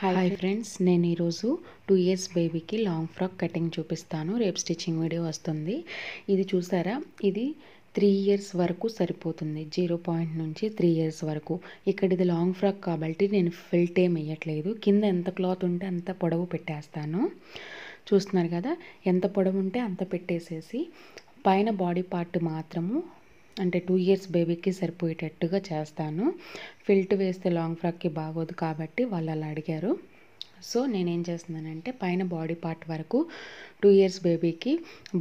hi friends నేను ఈరోజు two years బేబీకి లాంగ్ ఫ్రాక్ కటింగ్ చూపిస్తాను రేపు స్టిచ్చింగ్ వీడియో వస్తుంది ఇది చూసారా ఇది త్రీ ఇయర్స్ వరకు సరిపోతుంది జీరో పాయింట్ నుంచి త్రీ ఇయర్స్ వరకు ఇక్కడ ఇది లాంగ్ ఫ్రాక్ కాబట్టి నేను ఫిల్ట్ ఏం వేయట్లేదు కింద ఎంత క్లాత్ ఉంటే అంత పొడవు పెట్టేస్తాను చూస్తున్నారు కదా ఎంత పొడవు ఉంటే అంత పెట్టేసేసి పైన బాడీ పార్ట్ మాత్రము అంటే టూ ఇయర్స్ బేబీకి సరిపోయేటట్టుగా చేస్తాను ఫిల్ట్ వేస్తే లాంగ్ ఫ్రాక్కి బాగోదు కాబట్టి వాళ్ళు అలా అడిగారు సో నేనేం చేస్తున్నానంటే పైన బాడీ పార్ట్ వరకు టూ ఇయర్స్ బేబీకి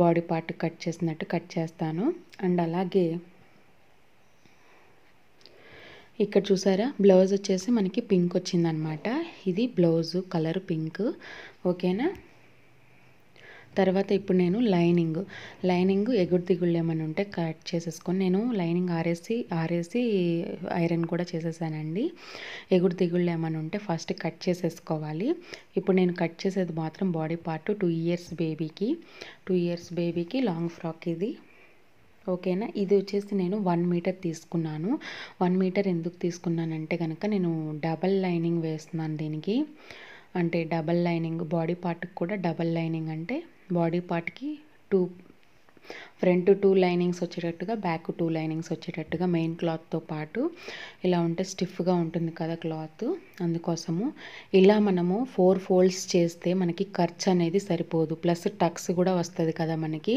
బాడీ పార్ట్ కట్ చేసినట్టు కట్ చేస్తాను అండ్ అలాగే ఇక్కడ చూసారా బ్లౌజ్ వచ్చేసి మనకి పింక్ వచ్చిందనమాట ఇది బ్లౌజు కలర్ పింక్ ఓకేనా తర్వాత ఇప్పుడు నేను లైనింగ్ లైనింగ్ ఎగుడు దిగుళ్ళు ఏమైనా ఉంటే కట్ చేసేసుకొని నేను లైనింగ్ ఆరేసి ఆరేసి ఐరన్ కూడా చేసేసానండి ఎగుడు దిగుళ్ళు ఏమైనా ఉంటే ఫస్ట్ కట్ చేసేసుకోవాలి ఇప్పుడు నేను కట్ చేసేది మాత్రం బాడీ పార్ట్ టూ ఇయర్స్ బేబీకి టూ ఇయర్స్ బేబీకి లాంగ్ ఫ్రాక్ ఇది ఓకేనా ఇది వచ్చేసి నేను వన్ మీటర్ తీసుకున్నాను వన్ మీటర్ ఎందుకు తీసుకున్నానంటే కనుక నేను డబల్ లైనింగ్ వేస్తున్నాను దీనికి అంటే డబల్ లైనింగ్ బాడీ పార్ట్కి కూడా డబల్ లైనింగ్ అంటే బాడీ పార్ట్కి టూ ఫ్రంట్ టూ లైనింగ్స్ వచ్చేటట్టుగా బ్యాక్ టూ లైనింగ్స్ వచ్చేటట్టుగా మెయిన్ క్లాత్తో పాటు ఇలా ఉంటే స్టిఫ్గా ఉంటుంది కదా క్లాత్ అందుకోసము ఇలా మనము ఫోర్ ఫోల్డ్స్ చేస్తే మనకి ఖర్చు అనేది సరిపోదు ప్లస్ టక్స్ కూడా వస్తుంది కదా మనకి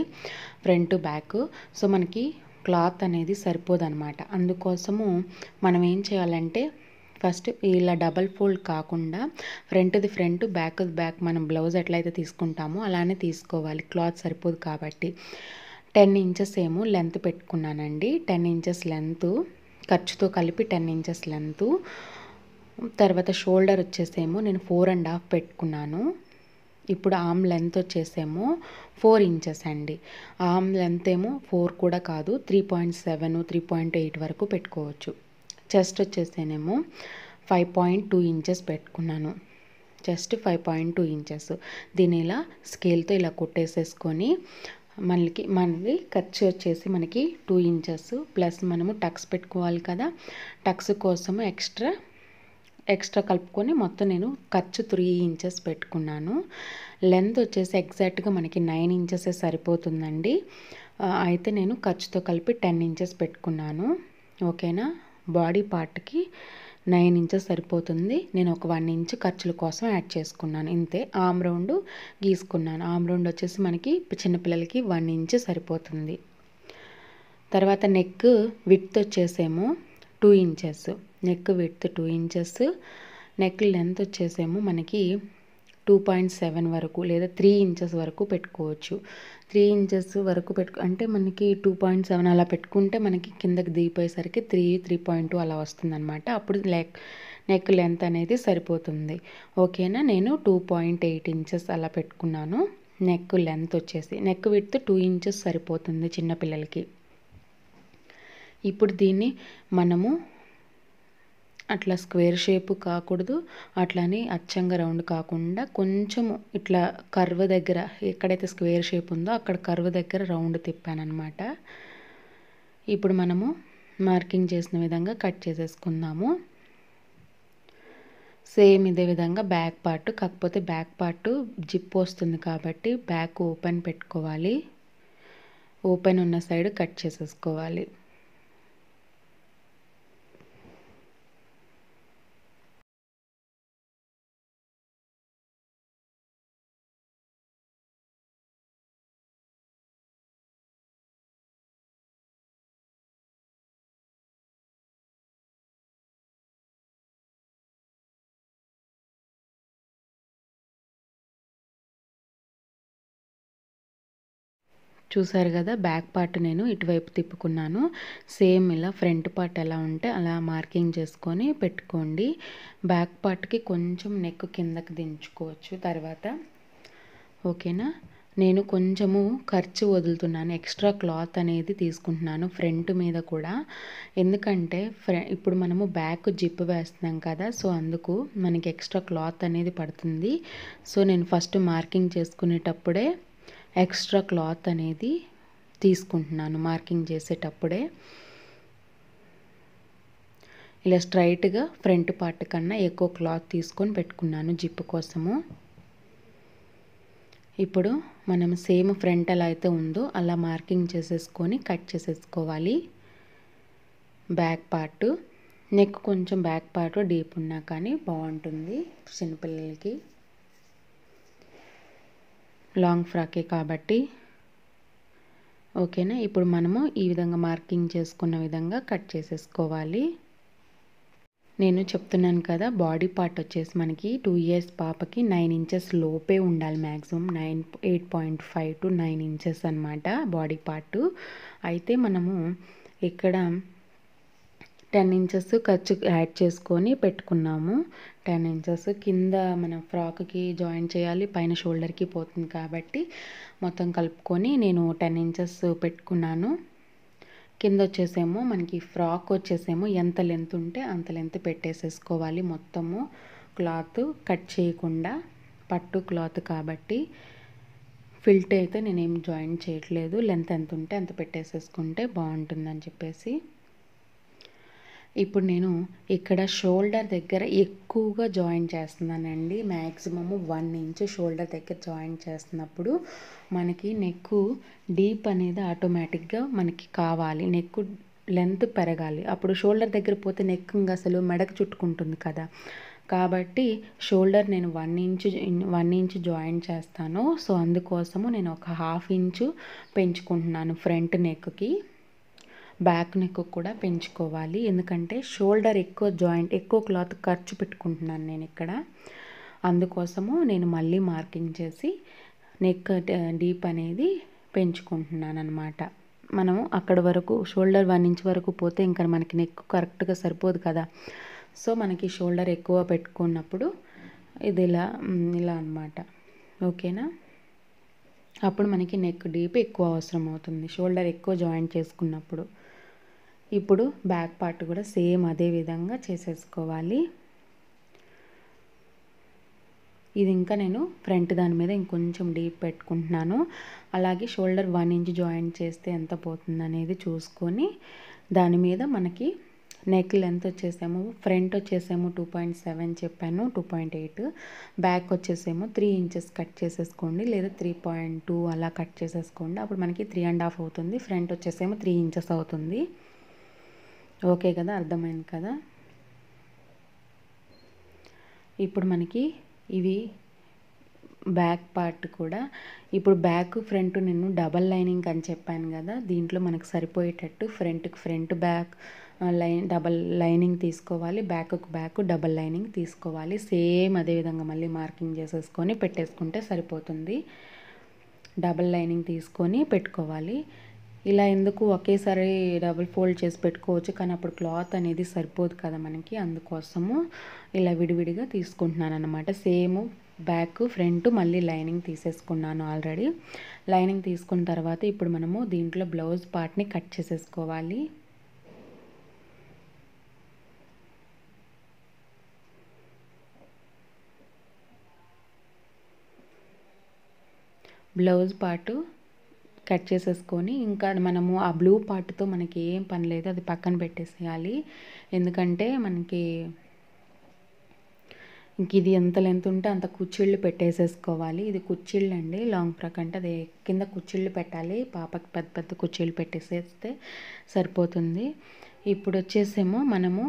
ఫ్రంట్ బ్యాక్ సో మనకి క్లాత్ అనేది సరిపోదు అనమాట అందుకోసము మనం ఏం చేయాలంటే ఫస్ట్ ఇలా డబల్ ఫోల్డ్ కాకుండా ఫ్రంట్ది ఫ్రంట్ బ్యాక్ది బ్యాక్ మనం బ్లౌజ్ ఎట్లయితే తీసుకుంటామో అలానే తీసుకోవాలి క్లాత్ సరిపోదు కాబట్టి టెన్ ఇంచెస్ ఏమో లెంత్ పెట్టుకున్నానండి టెన్ ఇంచెస్ లెంత్ ఖర్చుతో కలిపి టెన్ ఇంచెస్ లెంత్ తర్వాత షోల్డర్ వచ్చేసేమో నేను ఫోర్ అండ్ హాఫ్ పెట్టుకున్నాను ఇప్పుడు ఆమ్ లెంత్ వచ్చేసేమో ఫోర్ ఇంచెస్ అండి ఆమ్ లెంత్ ఏమో ఫోర్ కూడా కాదు three point seven three point eight వరకు పెట్టుకోవచ్చు చెస్ట్ వచ్చేసేనేమో ఫైవ్ పాయింట్ టూ ఇంచెస్ పెట్టుకున్నాను just five point two inches దీని ఇలా స్కేల్తో ఇలా కొట్టేసేసుకొని మనకి మనది ఖర్చు వచ్చేసి మనకి టూ ఇంచెస్ ప్లస్ మనము టక్స్ పెట్టుకోవాలి కదా టక్స్ కోసము ఎక్స్ట్రా ఎక్స్ట్రా కలుపుకొని మొత్తం నేను ఖర్చు త్రీ ఇంచెస్ పెట్టుకున్నాను లెంత్ వచ్చేసి ఎగ్జాక్ట్గా మనకి నైన్ ఇంచెస్ సరిపోతుందండి అయితే నేను ఖర్చుతో కలిపి టెన్ ఇంచెస్ పెట్టుకున్నాను ఓకేనా బాడీ పార్ట్కి నైన్ ఇంచెస్ సరిపోతుంది నేను ఒక వన్ ఇంచ్ ఖర్చుల కోసం యాడ్ చేసుకున్నాను ఇంతే ఆమ్ రౌండ్ గీసుకున్నాను ఆమ్ రౌండ్ వచ్చేసి మనకి చిన్నపిల్లలకి వన్ ఇంచ్ సరిపోతుంది తర్వాత నెక్ విడ్త్ వచ్చేసేమో two inches neck width two inches neck length వచ్చేసేమో మనకి టూ పాయింట్ సెవెన్ వరకు లేదా త్రీ ఇంచెస్ వరకు పెట్టుకోవచ్చు త్రీ ఇంచెస్ వరకు పెట్టు అంటే మనకి టూ పాయింట్ సెవెన్ అలా పెట్టుకుంటే మనకి కిందకి దిగిపోయేసరికి త్రీ త్రీ పాయింట్ టూ అలా అనమాట అప్పుడు లెక్ నెక్ లెంత్ అనేది సరిపోతుంది ఓకేనా నేను టూ పాయింట్ ఎయిట్ ఇంచెస్ అలా పెట్టుకున్నాను నెక్ లెంత్ వచ్చేసి నెక్ విడ్త్ టూ ఇంచెస్ సరిపోతుంది చిన్నపిల్లలకి ఇప్పుడు దీన్ని మనము అట్లా స్క్వేర్ షేప్ కాకూడదు అట్లానే అచ్చంగా రౌండ్ కాకుండా కొంచెము ఇట్లా కర్వ్ దగ్గర ఎక్కడైతే స్క్వేర్ షేప్ ఉందో అక్కడ కర్వ్ దగ్గర రౌండ్ తిప్పానమాట ఇప్పుడు మనము మార్కింగ్ చేసిన విధంగా కట్ చేసేసుకుందాము సేమ్ ఇదే విధంగా బ్యాక్ పార్ట్ కాకపోతే బ్యాక్ పార్ట్ జిప్ వస్తుంది కాబట్టి బ్యాక్ ఓపెన్ పెట్టుకోవాలి ఓపెన్ ఉన్న సైడ్ కట్ చేసేసుకోవాలి చూసారు కదా బ్యాక్ పార్ట్ నేను ఇటువైపు తిప్పుకున్నాను సేమ్ ఇలా ఫ్రంట్ పార్ట్ ఎలా ఉంటే అలా మార్కింగ్ చేసుకొని పెట్టుకోండి బ్యాక్ పార్ట్కి కొంచెం నెక్ కిందకి దించుకోవచ్చు తర్వాత ఓకేనా నేను కొంచెము ఖర్చు వదులుతున్నాను ఎక్స్ట్రా క్లాత్ అనేది తీసుకుంటున్నాను ఫ్రంట్ మీద కూడా ఎందుకంటే ఇప్పుడు మనము బ్యాక్ జిప్ వేస్తున్నాం కదా సో అందుకు మనకి ఎక్స్ట్రా క్లాత్ అనేది పడుతుంది సో నేను ఫస్ట్ మార్కింగ్ చేసుకునేటప్పుడే ఎక్స్ట్రా క్లాత్ అనేది తీసుకుంటున్నాను మార్కింగ్ చేసేటప్పుడే ఇలా స్ట్రైట్గా ఫ్రంట్ పార్ట్ కన్నా ఎక్కువ క్లాత్ తీసుకొని పెట్టుకున్నాను జిప్పు కోసము ఇప్పుడు మనం సేమ్ ఫ్రంట్ ఎలా అయితే ఉందో అలా మార్కింగ్ చేసేసుకొని కట్ చేసేసుకోవాలి బ్యాక్ పార్ట్ నెక్ కొంచెం బ్యాక్ పార్ట్ డీప్ ఉన్నా కానీ బాగుంటుంది చిన్నపిల్లలకి లాంగ్ ఫ్రాకే కాబట్టి ఓకేనా ఇప్పుడు మనము ఈ విధంగా మార్కింగ్ చేసుకున్న విధంగా కట్ చేసేసుకోవాలి నేను చెప్తున్నాను కదా బాడీ పార్ట్ వచ్చేసి మనకి టూ ఇయర్స్ పాపకి నైన్ ఇంచెస్ లోపే ఉండాలి maximum nine eight point five to nine inches అనమాట బాడీ పార్ట్ అయితే మనము ఇక్కడ టెన్ ఇంచెస్ ఖర్చు యాడ్ చేసుకొని పెట్టుకున్నాము టెన్ ఇంచెస్ కింద మనం ఫ్రాక్కి జాయిన్ చేయాలి పైన షోల్డర్కి పోతుంది కాబట్టి మొత్తం కలుపుకొని నేను టెన్ ఇంచెస్ పెట్టుకున్నాను కింద వచ్చేసేమో మనకి ఫ్రాక్ వచ్చేసేమో ఎంత లెంత్ ఉంటే అంత లెంత్ పెట్టేసేసుకోవాలి మొత్తము క్లాత్ కట్ చేయకుండా పట్టు క్లాత్ కాబట్టి ఫిల్ట్ అయితే నేనేం జాయిన్ చేయట్లేదు లెంత్ ఎంత ఉంటే అంత పెట్టేసేసుకుంటే బాగుంటుందని చెప్పేసి ఇప్పుడు నేను ఇక్కడ షోల్డర్ దగ్గర ఎక్కువగా జాయిన్ చేస్తున్నానండి మ్యాక్సిమము వన్ ఇంచ్ షోల్డర్ దగ్గర జాయిన్ చేస్తున్నప్పుడు మనకి నెక్ డీప్ అనేది ఆటోమేటిక్గా మనకి కావాలి నెక్ లెంత్ పెరగాలి అప్పుడు షోల్డర్ దగ్గర పోతే నెక్ ఇంకా అసలు మెడకు చుట్టుకుంటుంది కదా కాబట్టి షోల్డర్ నేను one inch one inch join చేస్తాను సో అందుకోసము నేను ఒక హాఫ్ ఇంచు పెంచుకుంటున్నాను ఫ్రంట్ నెక్కి బ్యాక్ నెక్ కూడా పెంచుకోవాలి ఎందుకంటే షోల్డర్ ఎక్కువ జాయింట్ ఎక్కువ క్లాత్ ఖర్చు పెట్టుకుంటున్నాను నేను ఇక్కడ అందుకోసము నేను మళ్ళీ మార్కింగ్ చేసి నెక్ డీప్ అనేది పెంచుకుంటున్నాను అనమాట మనము అక్కడ వరకు షోల్డర్ వన్ ఇంచ్ వరకు పోతే ఇంకా మనకి నెక్ కరెక్ట్గా సరిపోదు కదా సో మనకి షోల్డర్ ఎక్కువ పెట్టుకున్నప్పుడు ఇది ఇలా ఇలా అనమాట ఓకేనా అప్పుడు మనకి నెక్ డీప్ ఎక్కువ అవసరం అవుతుంది షోల్డర్ ఎక్కువ జాయింట్ చేసుకున్నప్పుడు ఇప్పుడు బ్యాక్ పార్ట్ కూడా సేమ్ అదే విధంగా చేసేసుకోవాలి ఇది ఇంకా నేను ఫ్రంట్ దాని మీద ఇంకొంచెం డీప్ పెట్టుకుంటున్నాను అలాగే షోల్డర్ వన్ ఇంచ్ జాయింట్ చేస్తే ఎంత పోతుంది అనేది చూసుకొని దాని మీద మనకి నెక్ లెంత్ వచ్చేసేమో ఫ్రంట్ వచ్చేసేమో టూ పాయింట్ సెవెన్ చెప్పాను టూ పాయింట్ ఎయిట్ బ్యాక్ వచ్చేసేమో త్రీ ఇంచెస్ కట్ చేసేసుకోండి లేదా త్రీ పాయింట్ టూ అలా కట్ చేసేసుకోండి అప్పుడు మనకి త్రీ అండ్ హాఫ్ అవుతుంది ఫ్రంట్ వచ్చేసేమో త్రీ ఇంచెస్ అవుతుంది ఓకే కదా అర్థమైంది కదా ఇప్పుడు మనకి ఇవి బ్యాక్ పార్ట్ కూడా ఇప్పుడు బ్యాక్ ఫ్రంట్ నేను డబల్ లైనింగ్ అని చెప్పాను కదా దీంట్లో మనకు సరిపోయేటట్టు ఫ్రంట్కి front back line double lining తీసుకోవాలి బ్యాక్కు బ్యాక్ డబల్ లైనింగ్ తీసుకోవాలి సేమ్ అదేవిధంగా మళ్ళీ మార్కింగ్ చేసేసుకొని పెట్టేసుకుంటే సరిపోతుంది డబల్ లైనింగ్ తీసుకొని పెట్టుకోవాలి ఇలా ఎందుకు ఒకేసారి డబుల్ ఫోల్డ్ చేసి పెట్టుకోవచ్చు కానీ అప్పుడు క్లాత్ అనేది సరిపోదు కదా మనకి అందుకోసము ఇలా విడివిడిగా తీసుకుంటున్నాను అనమాట సేమ్ బ్యాక్ ఫ్రంట్ మళ్ళీ లైనింగ్ తీసేసుకున్నాను ఆల్రెడీ లైనింగ్ తీసుకున్న తర్వాత ఇప్పుడు మనము దీంట్లో బ్లౌజ్ పార్ట్ని కట్ చేసేసుకోవాలి బ్లౌజ్ పార్టు కట్ చేసేసుకొని ఇంకా మనము ఆ బ్లూ పార్ట్తో మనకి ఏం పని లేదు అది పక్కన పెట్టేసేయాలి ఎందుకంటే మనకి ఇంక ఇది ఎంత లెంత్ ఉంటే అంత కుచ్చిళ్ళు పెట్టేసేసుకోవాలి ఇది కుచ్చిళ్ళు అండి లాంగ్ ఫ్రాక్ అంటే అది కింద కుచ్చిళ్ళు పెట్టాలి పాపకి పెద్ద పెద్ద కుచ్చిళ్ళు పెట్టేసేస్తే సరిపోతుంది ఇప్పుడు వచ్చేసేమో మనము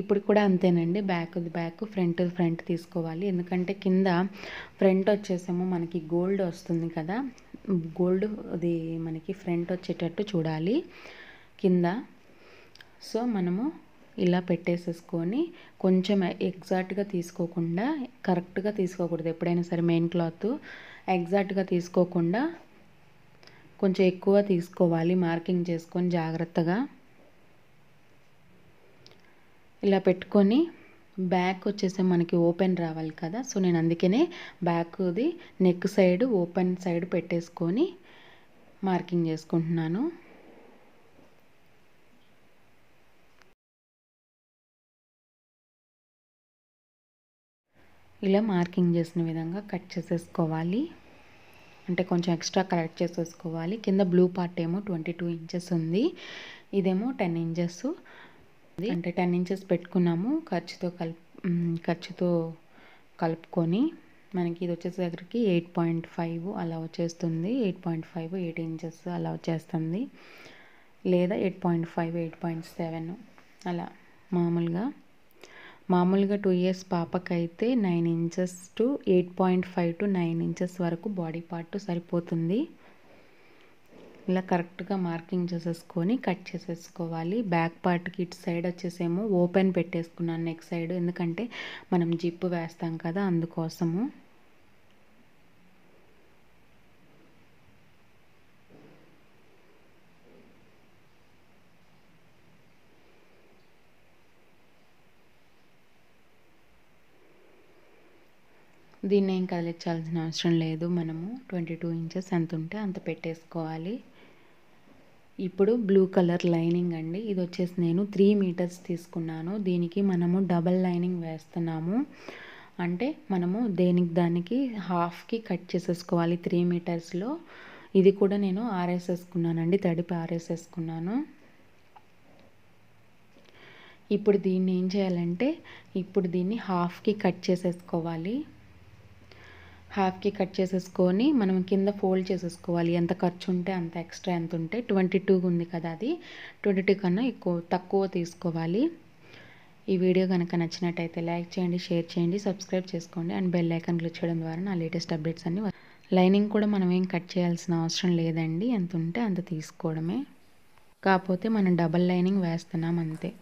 ఇప్పుడు కూడా అంతేనండి బ్యాక్ బ్యాక్ ఫ్రంట్ ఫ్రంట్ తీసుకోవాలి ఎందుకంటే కింద ఫ్రంట్ వచ్చేసేమో మనకి గోల్డ్ వస్తుంది కదా గోల్డ్ అది మనకి ఫ్రంట్ వచ్చేటట్టు చూడాలి కింద సో మనము ఇలా పెట్టేసేసుకొని కొంచెం ఎగ్జాక్ట్గా తీసుకోకుండా కరెక్ట్గా తీసుకోకూడదు ఎప్పుడైనా సరే మెయిన్ క్లాత్ ఎగ్జాక్ట్గా తీసుకోకుండా కొంచెం ఎక్కువ తీసుకోవాలి మార్కింగ్ చేసుకొని జాగ్రత్తగా ఇలా పెట్టుకొని బ్యాక్ వచ్చేసి మనకి ఓపెన్ రావాలి కదా సో నేను అందుకనే బ్యాక్ది నెక్ సైడ్ ఓపెన్ సైడ్ పెట్టేసుకొని మార్కింగ్ చేసుకుంటున్నాను ఇలా మార్కింగ్ చేసిన విధంగా కట్ చేసేసుకోవాలి అంటే కొంచెం ఎక్స్ట్రా కలెక్ట్ చేసేసుకోవాలి కింద బ్లూ పార్ట్ ఏమో ట్వంటీ టూ ఇంచెస్ ఉంది ఇదేమో టెన్ ఇంచెస్ అంటే టెన్ ఇంచెస్ పెట్టుకున్నాము ఖర్చుతో కలిపి ఖర్చుతో కలుపుకొని మనకి ఇది వచ్చేసి దగ్గరికి ఎయిట్ పాయింట్ ఫైవ్ అలా వచ్చేస్తుంది eight point five eight inches అలా వచ్చేస్తుంది లేదా eight point five eight point seven అలా మామూలుగా మామూలుగా టూ ఇయర్స్ పాపకైతే nine inches to eight point five to nine inches వరకు బాడీ పార్ట్ సరిపోతుంది ఇలా కరెక్ట్గా మార్కింగ్ చేసేసుకొని కట్ చేసేసుకోవాలి బ్యాక్ పార్ట్కి ఇటు సైడ్ వచ్చేసేమో ఓపెన్ పెట్టేసుకున్నాను నెక్ సైడ్ ఎందుకంటే మనం జిప్పు వేస్తాం కదా అందుకోసము దీన్ని ఏం కదిలించాల్సిన అవసరం లేదు మనము ట్వంటీ టూ ఇంచెస్ ఎంత ఉంటే అంత పెట్టేసుకోవాలి ఇప్పుడు బ్లూ కలర్ లైనింగ్ అండి ఇది వచ్చేసి నేను త్రీ మీటర్స్ తీసుకున్నాను దీనికి మనము డబల్ లైనింగ్ వేస్తున్నాము అంటే మనము దేనికి దానికి హాఫ్కి కట్ చేసేసుకోవాలి త్రీ మీటర్స్లో ఇది కూడా నేను ఆరేసేసుకున్నానండి తడిపి ఆరేసేసుకున్నాను ఇప్పుడు దీన్ని ఏం చేయాలంటే ఇప్పుడు దీన్ని హాఫ్కి కట్ చేసేసుకోవాలి హాఫ్కి కట్ చేసేసుకొని మనం కింద ఫోల్డ్ చేసేసుకోవాలి ఎంత ఖర్చు ఉంటే అంత ఎక్స్ట్రా ఎంత ఉంటే ట్వంటీ టూ ఉంది కదా అది ట్వంటీ టూ కన్నా ఎక్కువ తక్కువ తీసుకోవాలి ఈ వీడియో కనుక నచ్చినట్టయితే లైక్ చేయండి షేర్ చేయండి సబ్స్క్రైబ్ చేసుకోండి అండ్ బెల్ ఐకన్ క్లిక్ చేయడం ద్వారా నా లేటెస్ట్ అప్డేట్స్ అన్ని లైనింగ్ కూడా మనం ఏం కట్ చేయాల్సిన అవసరం లేదండి ఎంత ఉంటే అంత తీసుకోవడమే కాకపోతే మనం డబల్ లైనింగ్ వేస్తున్నాం అంతే